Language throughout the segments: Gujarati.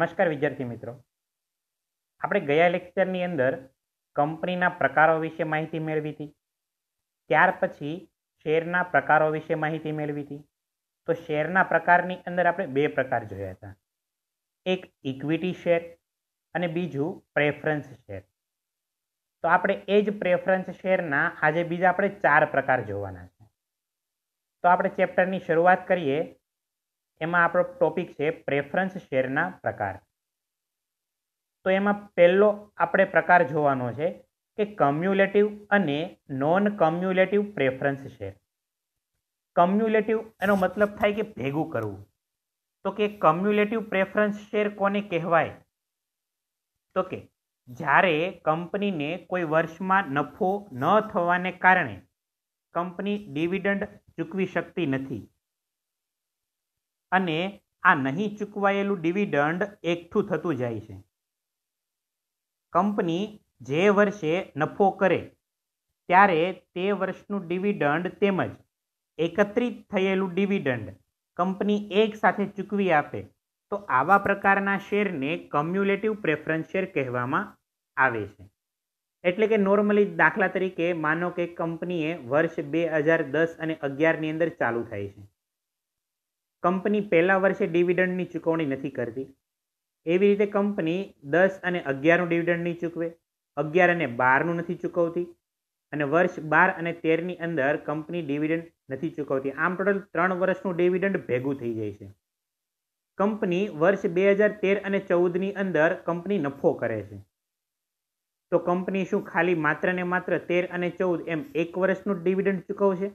નમસ્કાર વિદ્યાર્થી મિત્રો આપણે ગયા લેક્ચરની અંદર કંપનીના પ્રકારો વિશે માહિતી મેળવી હતી ત્યાર પછી શેરના પ્રકારો વિશે માહિતી મેળવી હતી તો શેરના પ્રકારની અંદર આપણે બે પ્રકાર જોયા હતા એક ઇક્વિટી શેર અને બીજું પ્રેફરન્સ શેર તો આપણે એ જ પ્રેફરન્સ શેરના આજે બીજા આપણે ચાર પ્રકાર જોવાના છે તો આપણે ચેપ્ટરની શરૂઆત કરીએ એમાં આપણો ટોપિક છે પ્રેફરન્સ શેરના પ્રકાર તો એમાં પહેલો આપણે પ્રકાર જોવાનો છે કે કમ્યુલેટિવ અને non cumulative preference share cumulative એનો મતલબ થાય કે ભેગું કરવું તો કે કમ્યુલેટિવ પ્રેફરન્સ શેર કોને કહેવાય તો કે જ્યારે કંપનીને કોઈ વર્ષમાં નફો ન થવાને કારણે કંપની ડિવિડન્ડ ચૂકવી શકતી નથી અને આ નહીં ચૂકવાયેલું ડિવિડન્ડ એકઠું થતું જાય છે કંપની જે વર્ષે નફો કરે ત્યારે તે વર્ષનું ડિવિડન્ડ તેમજ એકત્રિત થયેલું ડિવિડન્ડ કંપની એક સાથે ચૂકવી આપે તો આવા પ્રકારના શેરને કમ્યુલેટિવ પ્રેફરન્સ શેર કહેવામાં આવે છે એટલે કે નોર્મલી દાખલા તરીકે માનો કે કંપનીએ વર્ષ બે હજાર દસ અને અગિયારની અંદર ચાલુ થાય છે કંપની પહેલા વર્ષે ડિવિડન્ડની ચૂકવણી નથી કરતી એવી રીતે કંપની દસ અને અગિયારનું ડિવિડન્ડ નહીં ચૂકવે અગિયાર અને બારનું નથી ચૂકવતી અને વર્ષ બાર અને તેરની અંદર કંપની ડિવિડન્ડ નથી ચૂકવતી આમ ટોટલ ત્રણ વર્ષનું ડિવિડન્ડ ભેગું થઈ જાય છે કંપની વર્ષ બે હજાર તેર અને ચૌદની અંદર કંપની નફો કરે છે તો કંપની શું ખાલી માત્ર ને માત્ર તેર અને ચૌદ એમ એક વર્ષનું ડિવિડન્ડ ચૂકવશે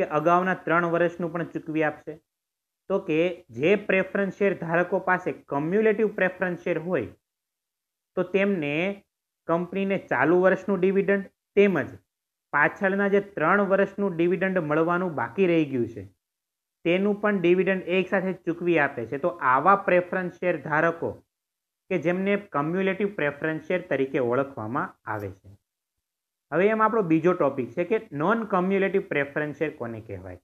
કે અગાઉના ત્રણ વર્ષનું પણ ચૂકવી આપશે તો કે જે પ્રેફરન્સ શેર ધારકો પાસે કમ્યુલેટિવ પ્રેફરન્સ શેર હોય તો તેમને કંપનીને ચાલુ વર્ષનું ડિવિડન્ડ તેમજ પાછળના જે ત્રણ વર્ષનું ડિવિડન્ડ મળવાનું બાકી રહી ગયું છે તેનું પણ ડિવિડન્ડ એકસાથે ચૂકવી આપે છે તો આવા પ્રેફરન્સ શેર ધારકો કે જેમને કમ્યુલેટિવ પ્રેફરન્સ શેર તરીકે ઓળખવામાં આવે છે હવે એમ આપણો બીજો ટોપિક છે કે નોન કમ્યુલેટિવ પ્રેફરન્સ શેર કોને કહેવાય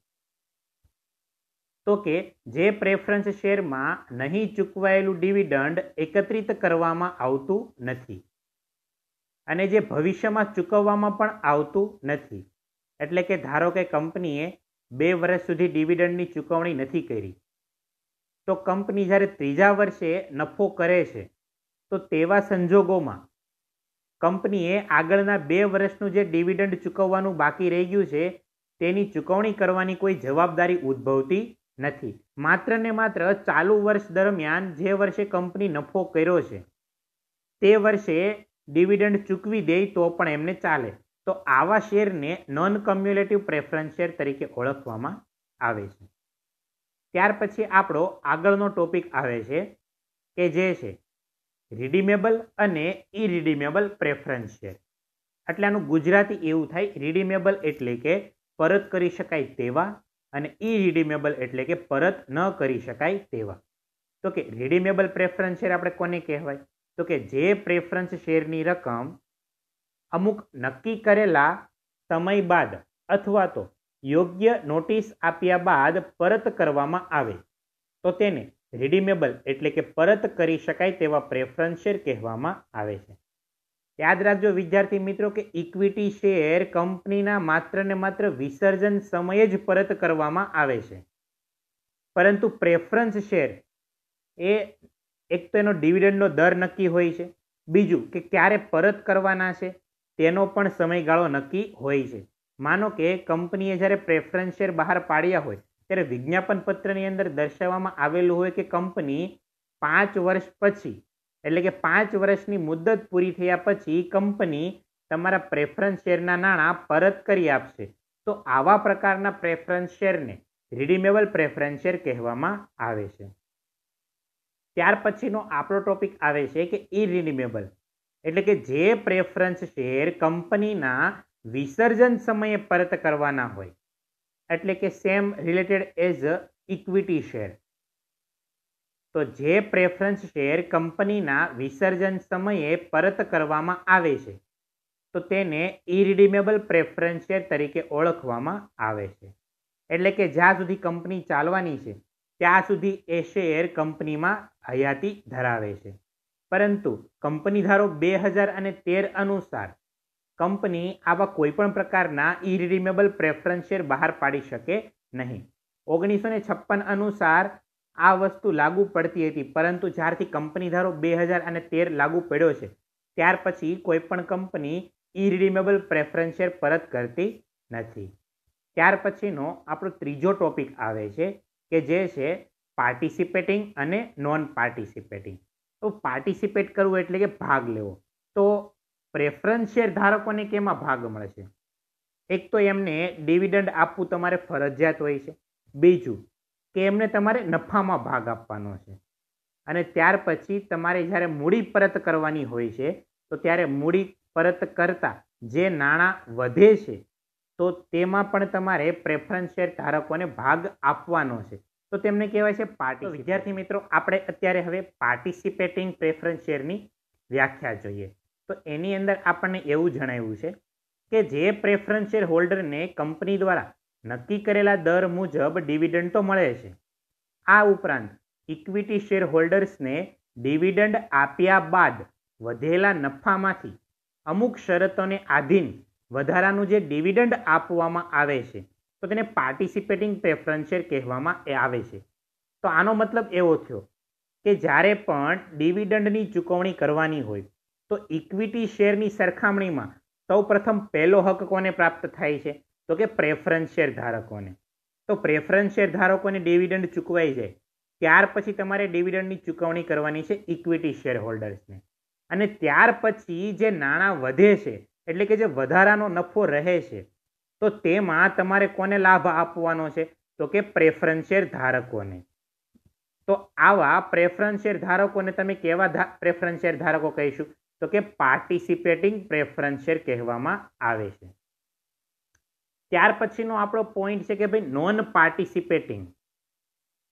તો કે જે પ્રેફરન્સ શેરમાં નહીં ચૂકવાયેલું ડિવિડન્ડ એકત્રિત કરવામાં આવતું નથી અને જે ભવિષ્યમાં ચૂકવવામાં પણ આવતું નથી એટલે કે ધારો કે કંપનીએ બે વર્ષ સુધી ડિવિડન્ડની ચૂકવણી નથી કરી તો કંપની જ્યારે ત્રીજા વર્ષે નફો કરે છે તો તેવા સંજોગોમાં કંપનીએ આગળના બે વર્ષનું જે ડિવિડન્ડ ચૂકવવાનું બાકી રહી ગયું છે તેની ચૂકવણી કરવાની કોઈ જવાબદારી ઉદ્ભવતી નથી માત્ર ને માત્ર ચાલુ વર્ષ દરમિયાન જે વર્ષે કંપની નફો કર્યો છે તે વર્ષે ડિવિડન્ડ ચૂકવી દે તો પણ એમને ચાલે તો આવા શેરને નોન કમ્યુલેટિવ પ્રેફરન્સ શેર તરીકે ઓળખવામાં આવે છે ત્યાર પછી આપણો આગળનો ટોપિક આવે છે કે જે છે રિડીમેબલ અને ઇરિડીમેબલ પ્રેફરન્સ શેર એટલે આનું ગુજરાતી એવું થાય રિડીમેબલ એટલે કે પરત કરી શકાય તેવા અને ઇરિડિમેબલ એટલે કે પરત ન કરી શકાય તેવા તો કે રિડિમેબલ પ્રેફરન્સ શેર આપણે કોને કહેવાય તો કે જે પ્રેફરન્સ શેરની રકમ અમુક નક્કી કરેલા સમય બાદ અથવા તો યોગ્ય નોટિસ આપ્યા બાદ પરત કરવામાં આવે તો તેને રિડિમેબલ એટલે કે પરત કરી શકાય તેવા પ્રેફરન્સ શેર કહેવામાં આવે છે યાદ રાખજો વિદ્યાર્થી મિત્રો કે ઇક્વિટી શેર કંપનીના માત્ર ને માત્ર વિસર્જન સમયે જ પરત કરવામાં આવે છે પરંતુ પ્રેફરન્સ શેર એ એક તો એનો ડિવિડન્ડનો દર નક્કી હોય છે બીજું કે ક્યારે પરત કરવાના છે તેનો પણ સમયગાળો નક્કી હોય છે માનો કે કંપનીએ જ્યારે પ્રેફરન્સ શેર બહાર પાડ્યા હોય ત્યારે વિજ્ઞાપન પત્રની અંદર દર્શાવવામાં આવેલું હોય કે કંપની પાંચ વર્ષ પછી એટલે કે પાંચ વર્ષની મુદત પૂરી થયા પછી કંપની તમારા પ્રેફરન્સ શેરના નાણાં પરત કરી આપશે તો આવા પ્રકારના પ્રેફરન્સ શેરને રિડીમેબલ પ્રેફરન્સ શેર કહેવામાં આવે છે ત્યાર પછીનો આપણો ટોપિક આવે છે કે ઇરિડિમેબલ એટલે કે જે પ્રેફરન્સ શેર કંપનીના વિસર્જન સમયે પરત કરવાના હોય એટલે કે same related as equity share તો જે પ્રેફરન્સ શેર કંપનીના વિસર્જન સમયે પરત કરવામાં આવે છે તો તેને ઇરિડિમેબલ પ્રેફરન્સ શેર તરીકે ઓળખવામાં આવે છે એટલે કે જ્યાં સુધી કંપની ચાલવાની છે ત્યાં સુધી એ શેર કંપનીમાં હયાતી ધરાવે છે પરંતુ કંપની ધારો બે હજાર અને તેર અનુસાર કંપની આવા કોઈપણ પ્રકારના ઇરિડિમેબલ પ્રેફરન્સ શેર બહાર પાડી શકે નહીં ઓગણીસો ને છપ્પન અનુસાર આ વસ્તુ લાગુ પડતી હતી પરંતુ જ્યારથી કંપની ધારો બે હજાર અને તેર લાગુ પડ્યો છે ત્યાર પછી કોઈ પણ કંપની ઇરિડિમેબલ પ્રેફરન્સ શેર પરત કરતી નથી ત્યાર પછીનો આપણો ત્રીજો ટોપિક આવે છે કે જે છે પાર્ટિસિપેટિંગ અને નોન પાર્ટિસિપેટિંગ તો પાર્ટિસિપેટ કરવું એટલે કે ભાગ લેવો તો પ્રેફરન્સ શેર ધારકોને કેમાં ભાગ મળે છે એક તો એમને ડિવિડન્ડ આપવું તમારે ફરજિયાત હોય છે બીજું કે એમને તમારે નફામાં ભાગ આપવાનો છે અને ત્યાર પછી તમારે જ્યારે મૂડી પરત કરવાની હોય છે તો ત્યારે મૂડી પરત કરતા જે નાણાં વધે છે તો તેમાં પણ તમારે પ્રેફરન્સ શેર ધારકોને ભાગ આપવાનો છે તો તેમને કહેવાય છે પાર્ટી વિદ્યાર્થી મિત્રો આપણે અત્યારે હવે પાર્ટિસિપેટિંગ પ્રેફરન્સ શેરની વ્યાખ્યા જોઈએ તો એની અંદર આપણને એવું જણાવ્યું છે કે જે પ્રેફરન્સ શેર હોલ્ડરને કંપની દ્વારા નક્કી કરેલા દર મુજબ ડિવિડન્ડ તો મળે છે આ ઉપરાંત ઇક્વિટી શેર હોલ્ડર્સને ડિવિડન્ડ આપ્યા બાદ વધેલા નફામાંથી અમુક શરતોને આધીન વધારાનું જે ડિવિડન્ડ આપવામાં આવે છે તો તેને પાર્ટિસિપેટિંગ પ્રેફરન્સ શેર કહેવામાં આવે છે તો આનો મતલબ એવો થયો કે જ્યારે પણ ડિવિડન્ડની ચૂકવણી કરવાની હોય તો ઇક્વિટી શેરની સરખામણીમાં સૌ પ્રથમ પહેલો હક કોને પ્રાપ્ત થાય છે તો કે પ્રેફરન્સ શેર ધારકોને તો પ્રેફરન્સ શેર ધારકોને ડિવિડન્ડ ચૂકવાઈ જાય ત્યાર પછી તમારે ડિવિડન્ડની ચૂકવણી કરવાની છે ઇક્વિટી શેર હોલ્ડર્સને અને ત્યાર પછી જે નાણાં વધે છે એટલે કે જે વધારાનો નફો રહે છે તો તેમાં તમારે કોને લાભ આપવાનો છે તો કે પ્રેફરન્સ શેર ધારકોને તો આવા પ્રેફરન્સ શેર ધારકોને તમે કેવા પ્રેફરન્સ શેર ધારકો કહીશું તો કે પાર્ટિસિપેટિંગ પ્રેફરન્સ શેર કહેવામાં આવે છે ત્યાર પછીનો આપણો પોઈન્ટ છે કે ભાઈ નોન પાર્ટિસિપેટિંગ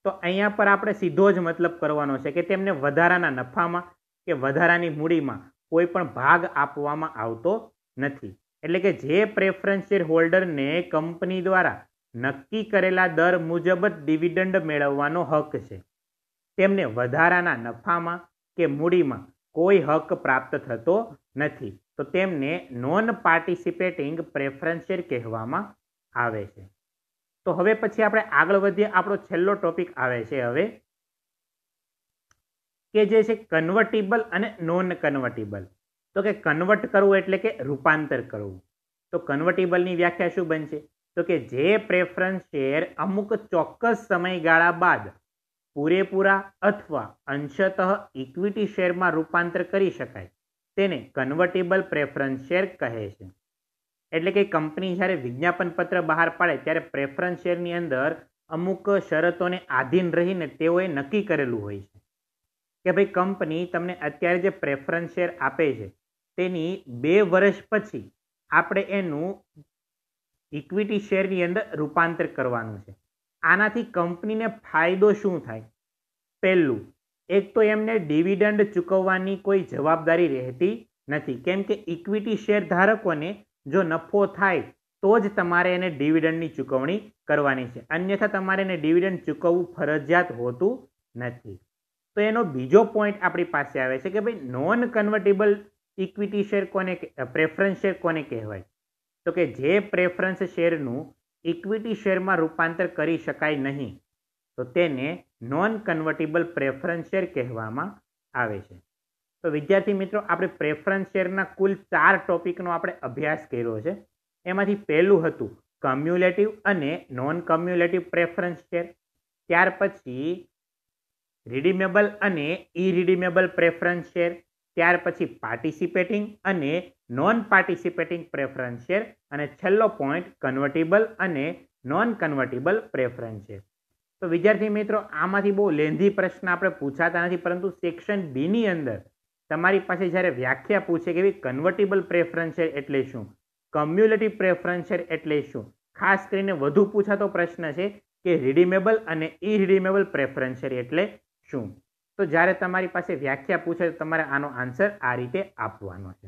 તો અહીંયા પર આપણે સીધો જ મતલબ કરવાનો છે કે તેમને વધારાના નફામાં કે વધારાની મૂડીમાં કોઈ પણ ભાગ આપવામાં આવતો નથી એટલે કે જે પ્રેફરન્સ શેર હોલ્ડરને કંપની દ્વારા નક્કી કરેલા દર મુજબ જ ડિવિડન્ડ મેળવવાનો હક છે તેમને વધારાના નફામાં કે મૂડીમાં કોઈ હક પ્રાપ્ત થતો નથી તો તેમને નોન પાર્ટિસિપેટિંગ પ્રેફરન્સ શેર કહેવામાં આવે છે તો હવે પછી આપણે આગળ વધીએ આપણો છેલ્લો ટોપિક આવે છે હવે કે જે છે કન્વર્ટેબલ અને નોન કન્વર્ટેબલ તો કે કન્વર્ટ કરવું એટલે કે રૂપાંતર કરવું તો કન્વર્ટેબલની વ્યાખ્યા શું બનશે તો કે જે પ્રેફરન્સ શેર અમુક ચોક્કસ સમયગાળા બાદ પૂરેપૂરા અથવા અંશતઃ ઇક્વિટી શેરમાં રૂપાંતર કરી શકાય તેને કન્વર્ટેબલ પ્રેફરન્સ શેર કહે છે એટલે કે કંપની જ્યારે વિજ્ઞાપન પત્ર બહાર પાડે ત્યારે પ્રેફરન્સ શેરની અંદર અમુક શરતોને આધીન રહીને તેઓએ નક્કી કરેલું હોય છે કે ભાઈ કંપની તમને અત્યારે જે પ્રેફરન્સ શેર આપે છે તેની બે વર્ષ પછી આપણે એનું ઇક્વિટી શેરની અંદર રૂપાંતર કરવાનું છે આનાથી કંપનીને ફાયદો શું થાય પહેલું એક તો એમને ડિવિડન્ડ ચૂકવવાની કોઈ જવાબદારી રહેતી નથી કેમ કે ઇક્વિટી શેર ધારકોને જો નફો થાય તો જ તમારે એને ડિવિડન્ડની ચૂકવણી કરવાની છે અન્યથા તમારે એને ડિવિડન્ડ ચૂકવવું ફરજિયાત હોતું નથી તો એનો બીજો પોઈન્ટ આપણી પાસે આવે છે કે ભાઈ નોન કન્વર્ટેબલ ઇક્વિટી શેર કોને પ્રેફરન્સ શેર કોને કહેવાય તો કે જે પ્રેફરન્સ શેરનું ઇક્વિટી શેરમાં રૂપાંતર કરી શકાય નહીં તો તેને નોન કન્વર્ટેબલ પ્રેફરન્સ શેર કહેવામાં આવે છે તો વિદ્યાર્થી મિત્રો આપણે પ્રેફરન્સ શેરના કુલ ચાર ટોપિકનો આપણે અભ્યાસ કર્યો છે એમાંથી પહેલું હતું કમ્યુલેટિવ અને નોન કમ્યુલેટિવ પ્રેફરન્સ શેર ત્યાર પછી રીડિમેબલ અને ઇરીડિમેબલ પ્રેફરન્સ શેર ત્યાર પછી પાર્ટિસિપેટિંગ અને નોન પાર્ટિસિપેટિંગ પ્રેફરન્સ શેર અને છેલ્લો પોઈન્ટ કન્વર્ટેબલ અને નોન કન્વર્ટેબલ પ્રેફરન્સ શેર તો વિદ્યાર્થી મિત્રો આમાંથી બહુ લેંધી પ્રશ્ન આપણે પૂછાતા નથી પરંતુ સેક્શન બીની અંદર તમારી પાસે જ્યારે વ્યાખ્યા પૂછે કે કન્વર્ટેબલ પ્રેફરન્સ શેર એટલે શું કમ્યુનિટી પ્રેફરન્સ શેર એટલે શું ખાસ કરીને વધુ પૂછાતો પ્રશ્ન છે કે રિડીમેબલ અને ઇરિડીમેબલ પ્રેફરન્સ શેર એટલે શું તો જ્યારે તમારી પાસે વ્યાખ્યા પૂછે તો તમારે આનો આન્સર આ રીતે આપવાનો છે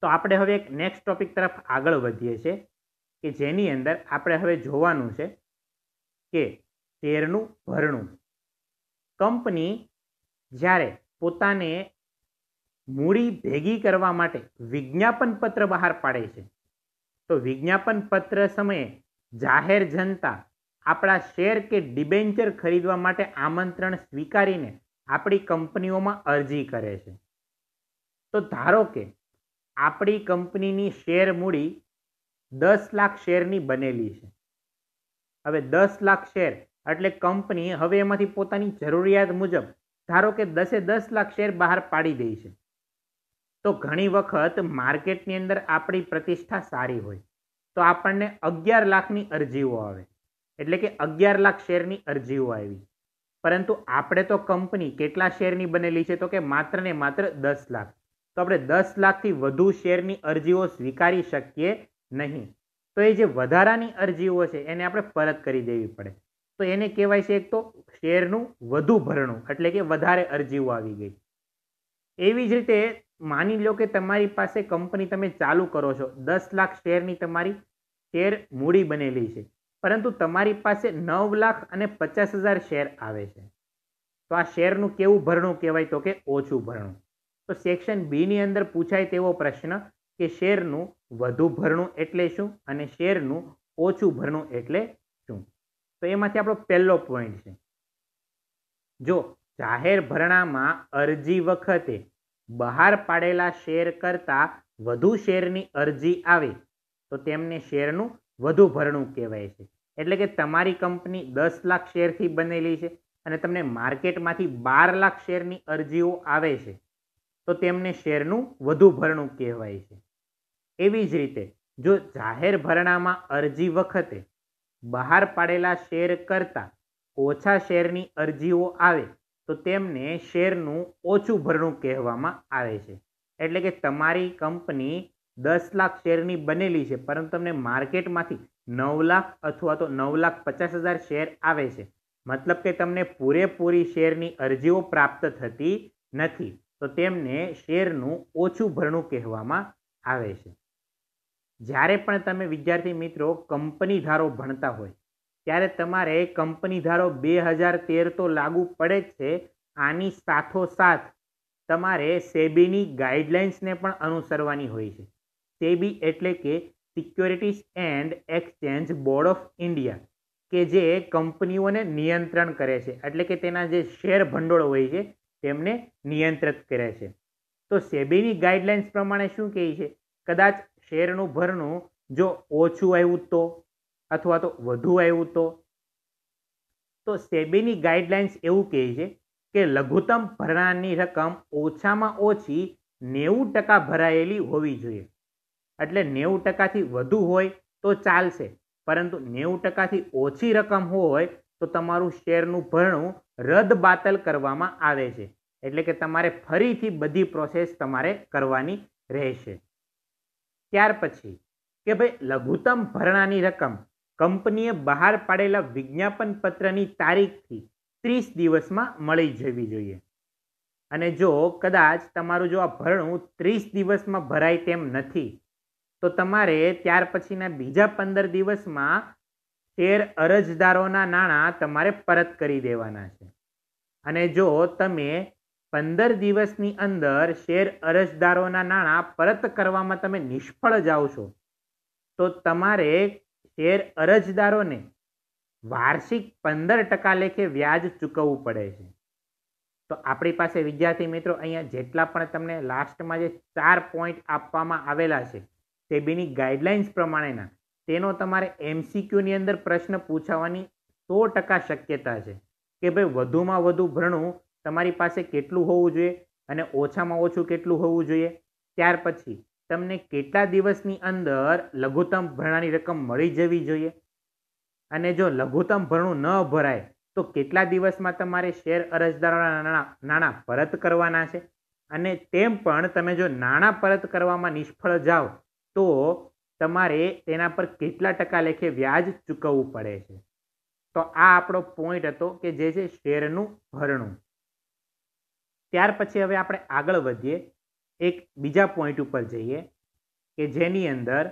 તો આપણે હવે એક નેક્સ્ટ ટોપિક તરફ આગળ વધીએ છીએ કે જેની અંદર આપણે હવે જોવાનું છે કે શેરનું ભરણું કંપની જ્યારે પોતાને મૂડી ભેગી કરવા માટે વિજ્ઞાપન પત્ર બહાર પાડે છે તો વિજ્ઞાપન પત્ર સમયે જાહેર જનતા આપણા શેર કે ડિબેન્ચર ખરીદવા માટે આમંત્રણ સ્વીકારીને આપણી કંપનીઓમાં અરજી કરે છે તો ધારો કે આપણી કંપનીની શેર મૂડી દસ લાખ શેરની બનેલી છે હવે દસ લાખ શેર એટલે કંપની હવે એમાંથી પોતાની જરૂરિયાત મુજબ ધારો કે દસે દસ લાખ શેર બહાર પાડી દે છે તો ઘણી વખત માર્કેટની અંદર આપણી પ્રતિષ્ઠા સારી હોય તો આપણને અગિયાર લાખની અરજીઓ આવે એટલે કે અગિયાર લાખ શેરની અરજીઓ આવી પરંતુ આપણે તો કંપની કેટલા શેરની બનેલી છે તો કે માત્ર ને માત્ર દસ લાખ તો આપણે દસ લાખથી વધુ શેરની અરજીઓ સ્વીકારી શકીએ નહીં તો એ જે વધારાની અરજીઓ છે એને આપણે પરત કરી દેવી પડે તો એને કહેવાય છે એક તો શેરનું વધુ ભરણું એટલે કે વધારે અરજીઓ આવી ગઈ એવી જ રીતે માની લો કે તમારી પાસે કંપની તમે ચાલુ કરો છો દસ લાખ શેરની તમારી શેર મૂડી બનેલી છે પરંતુ તમારી પાસે નવ લાખ અને પચાસ હજાર શેર આવે છે તો આ શેરનું કેવું ભરણું કહેવાય તો કે ઓછું ભરણું તો સેક્શન બીની અંદર પૂછાય તેવો પ્રશ્ન કે શેરનું વધુ ભરણું એટલે શું અને શેરનું ઓછું ભરણું એટલે શું તો એમાંથી આપણો પહેલો પોઈન્ટ છે જો જાહેર ભરણામાં અરજી વખતે બહાર પાડેલા શેર કરતાં વધુ શેરની અરજી આવે તો તેમને શેરનું વધુ ભરણું કહેવાય છે એટલે કે તમારી કંપની દસ લાખ શેરથી બનેલી છે અને તમને માર્કેટમાંથી બાર લાખ શેરની અરજીઓ આવે છે તો તેમને શેરનું વધુ ભરણું કહેવાય છે એવી જ રીતે જો જાહેર ભરણામાં અરજી વખતે બહાર પાડેલા શેર કરતાં ઓછા શેરની અરજીઓ આવે તો તેમને શેરનું ઓછું ભરણું કહેવામાં આવે છે એટલે કે તમારી કંપની દસ લાખ શેરની બનેલી છે પરંતુ તમને માર્કેટમાંથી નવ લાખ અથવા તો નવ લાખ પચાસ હજાર શેર આવે છે મતલબ કે તમને પૂરેપૂરી શેરની અરજીઓ પ્રાપ્ત થતી નથી તો તેમને શેરનું ઓછું ભરણું કહેવામાં આવે છે જ્યારે પણ તમે વિદ્યાર્થી મિત્રો કંપની ધારો ભણતા હોય ત્યારે તમારે કંપની ધારો બે હજાર તેર તો લાગુ પડે જ છે આની સાથોસાથ તમારે સેબીની ગાઈડલાઇન્સને પણ અનુસરવાની હોય છે સેબી એટલે કે securities and exchange board of India કે જે કંપનીઓને નિયંત્રણ કરે છે એટલે કે તેના જે શેર ભંડોળ હોય છે તેમને નિયંત્રિત કરે છે તો સેબીની ગાઈડલાઇન્સ પ્રમાણે શું કહે છે કદાચ શેરનું ભરણું જો ઓછું આવ્યું તો અથવા તો વધુ આવ્યું તો તો સેબીની ગાઈડલાઇન્સ એવું કહે છે કે લઘુત્તમ ભરણાની રકમ ઓછામાં ઓછી નેવું ટકા ભરાયેલી હોવી જોઈએ એટલે નેવું ટકાથી વધુ હોય તો ચાલશે પરંતુ નેવું ટકાથી ઓછી રકમ હોય તો તમારું શેરનું ભરણું રદ બાતલ કરવામાં આવે છે એટલે કે તમારે ફરીથી બધી પ્રોસેસ તમારે કરવાની રહેશે ત્યાર પછી કે ભાઈ લઘુત્તમ ભરણાની રકમ કંપનીએ બહાર પાડેલા વિજ્ઞાપન પત્રની તારીખથી ત્રીસ દિવસમાં મળી જવી જોઈએ અને જો કદાચ તમારું જો આ ભરણું ત્રીસ દિવસમાં ભરાય તેમ નથી તો તમારે ત્યાર પછીના બીજા પંદર દિવસમાં તેર અરજદારોના નાણાં તમારે પરત કરી દેવાના છે અને જો તમે પંદર દિવસની અંદર શેર અરજદારોના નાણાં પરત કરવામાં તમે નિષ્ફળ જાઓ છો તો તમારે શેર અરજદારોને વાર્ષિક પંદર ટકા લેખે વ્યાજ ચૂકવવું પડે છે તો આપણી પાસે વિદ્યાર્થી મિત્રો અહીંયા જેટલા પણ તમને લાસ્ટમાં જે ચાર પોઈન્ટ આપવામાં આવેલા છે તે બીની ગાઈડલાઇન્સ પ્રમાણેના તેનો તમારે એમસીક્યુની અંદર પ્રશ્ન પૂછાવાની સો ટકા શક્યતા છે કે ભાઈ વધુમાં વધુ ભરણું તમારી પાસે કેટલું હોવું જોઈએ અને ઓછામાં ઓછું કેટલું હોવું જોઈએ ત્યાર પછી તમને કેટલા દિવસની અંદર લઘુત્તમ ભરણાની રકમ મળી જવી જોઈએ અને જો લઘુત્તમ ભરણું ન ભરાય તો કેટલા દિવસમાં તમારે શેર અરજદારોના નાણાં નાણાં પરત કરવાના છે અને તેમ પણ તમે જો નાણાં પરત કરવામાં નિષ્ફળ જાઓ તો તમારે તેના પર કેટલા ટકા લેખે વ્યાજ ચૂકવવું પડે છે તો આ આપણો પોઈન્ટ હતો કે જે છે શેરનું ભરણું ત્યાર પછી હવે આપણે આગળ વધીએ એક બીજા પોઈન્ટ ઉપર જઈએ કે જેની અંદર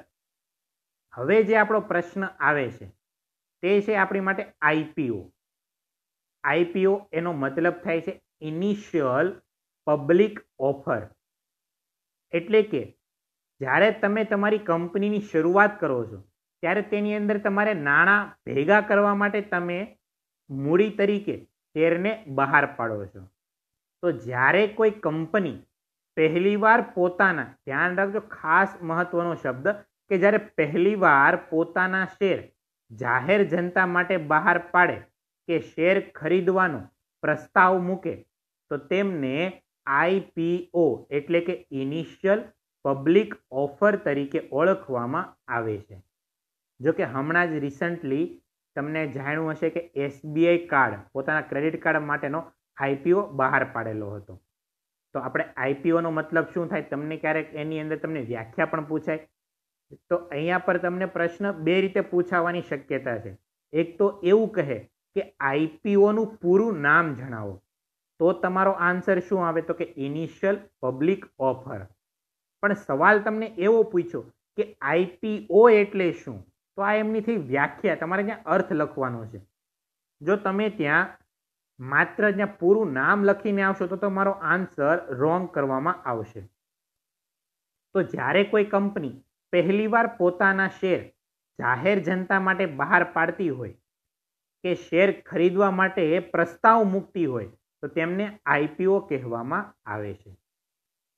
હવે જે આપણો પ્રશ્ન આવે છે તે છે આપણી માટે આઈપીઓ આઈપીઓ એનો મતલબ થાય છે ઇનિશિયલ પબ્લિક ઓફર એટલે કે જ્યારે તમે તમારી કંપનીની શરૂઆત કરો છો ત્યારે તેની અંદર તમારે નાણાં ભેગા કરવા માટે તમે મૂડી તરીકે શેરને બહાર પાડો છો તો જ્યારે કોઈ કંપની પહેલીવાર પોતાના ધ્યાન રાખજો ખાસ મહત્વનો શબ્દ કે જ્યારે પહેલીવાર પોતાના શેર જાહેર જનતા માટે બહાર પાડે કે શેર ખરીદવાનો પ્રસ્તાવ મૂકે તો તેમને આઈપીઓ એટલે કે ઇનિશિયલ પબ્લિક ઓફર તરીકે ઓળખવામાં આવે છે જો કે હમણાં જ રિસન્ટલી તમને જાણ્યું હશે કે એસબીઆઈ કાર્ડ પોતાના ક્રેડિટ કાર્ડ માટેનો આઈપીઓ બહાર પાડેલો હતો તો આપણે આઈપીઓનો મતલબ શું થાય તમને ક્યારેક એની અંદર તમને વ્યાખ્યા પણ પૂછાય તો અહીંયા પર તમને પ્રશ્ન બે રીતે પૂછાવાની શક્યતા છે એક તો એવું કહે કે આઈપીઓનું પૂરું નામ જણાવો તો તમારો આન્સર શું આવે તો કે ઇનિશિયલ પબ્લિક ઓફર પણ સવાલ તમને એવો પૂછ્યો કે આઈપીઓ એટલે શું તો આ એમનીથી વ્યાખ્યા તમારે ત્યાં અર્થ લખવાનો છે જો તમે ત્યાં માત્ર ત્યાં પૂરું નામ લખીને આવશો તો તમારો આન્સર રોંગ કરવામાં આવશે તો જ્યારે કોઈ કંપની પહેલીવાર પોતાના શેર જાહેર જનતા માટે બહાર પાડતી હોય કે શેર ખરીદવા માટે પ્રસ્તાવ મૂકતી હોય તો તેમને આઈપીઓ કહેવામાં આવે છે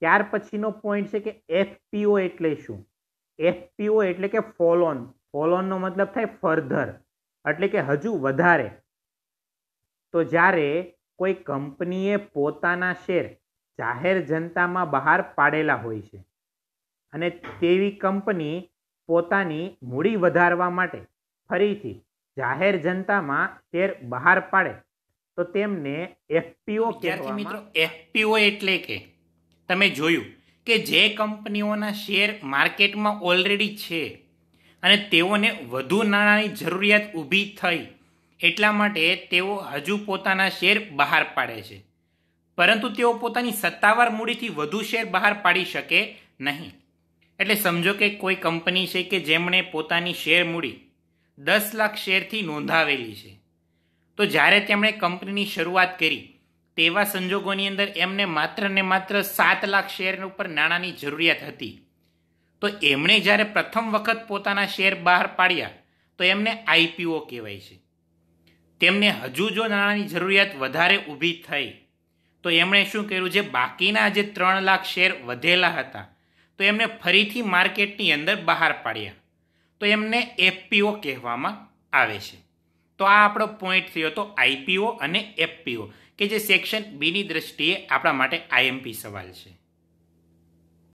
ત્યાર પછીનો પોઈન્ટ છે કે એફપીઓ એટલે શું એફપીઓ એટલે કે ફોલોન ફોલોનનો મતલબ થાય ફર્ધર એટલે કે હજુ વધારે તો જ્યારે કોઈ કંપનીએ પોતાના શેર જાહેર જનતામાં બહાર પાડેલા હોય છે અને તેવી કંપની પોતાની મૂડી વધારવા માટે ફરીથી જાહેર જનતામાં શેર બહાર પાડે તો તેમને એફપીઓ મિત્રો એફપીઓ એટલે કે તમે જોયું કે જે કંપનીઓના શેર માર્કેટમાં ઓલરેડી છે અને તેઓને વધુ નાણાંની જરૂરિયાત ઊભી થઈ એટલા માટે તેઓ હજુ પોતાના શેર બહાર પાડે છે પરંતુ તેઓ પોતાની સત્તાવાર મૂડીથી વધુ શેર બહાર પાડી શકે નહીં એટલે સમજો કે કોઈ કંપની છે કે જેમણે પોતાની શેર મૂડી દસ લાખ શેરથી નોંધાવેલી છે તો જ્યારે તેમણે કંપનીની શરૂઆત કરી તેવા સંજોગોની અંદર એમને માત્ર ને માત્ર સાત લાખ શેર ઉપર નાણાંની જરૂરિયાત હતી તો એમણે જ્યારે પ્રથમ વખત પોતાના શેર બહાર પાડ્યા તો એમને આઈપીઓ કહેવાય છે તેમને હજુ જો નાણાંની જરૂરિયાત વધારે ઊભી થઈ તો એમણે શું કર્યું જે બાકીના જે ત્રણ લાખ શેર વધેલા હતા તો એમને ફરીથી માર્કેટની અંદર બહાર પાડ્યા તો એમને એફપીઓ કહેવામાં આવે છે તો આ આપણો પોઈન્ટ થયો તો આઈપીઓ અને એફપીઓ કે જે સેક્શન બીની દ્રષ્ટિએ આપણા માટે આઈએમપી સવાલ છે